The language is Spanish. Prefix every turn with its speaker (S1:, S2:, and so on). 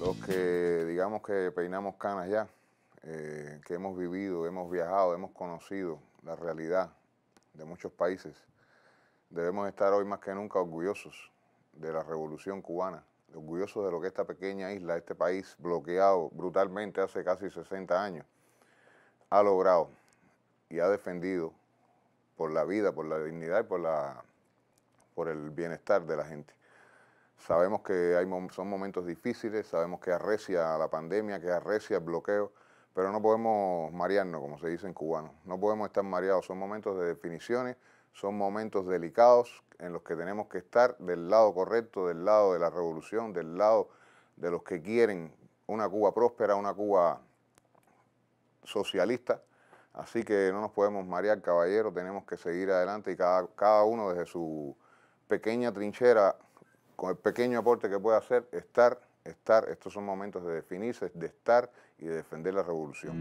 S1: Los que digamos que peinamos canas ya, eh, que hemos vivido, hemos viajado, hemos conocido la realidad de muchos países, debemos estar hoy más que nunca orgullosos de la revolución cubana, orgullosos de lo que esta pequeña isla, este país bloqueado brutalmente hace casi 60 años, ha logrado y ha defendido por la vida, por la dignidad y por, la, por el bienestar de la gente. Sabemos que hay, son momentos difíciles, sabemos que arrecia la pandemia, que arrecia el bloqueo, pero no podemos marearnos, como se dice en cubano. No podemos estar mareados, son momentos de definiciones, son momentos delicados en los que tenemos que estar del lado correcto, del lado de la revolución, del lado de los que quieren una Cuba próspera, una Cuba socialista. Así que no nos podemos marear, caballero, tenemos que seguir adelante y cada, cada uno desde su pequeña trinchera con el pequeño aporte que pueda hacer, estar, estar, estos son momentos de definirse, de estar y de defender la revolución.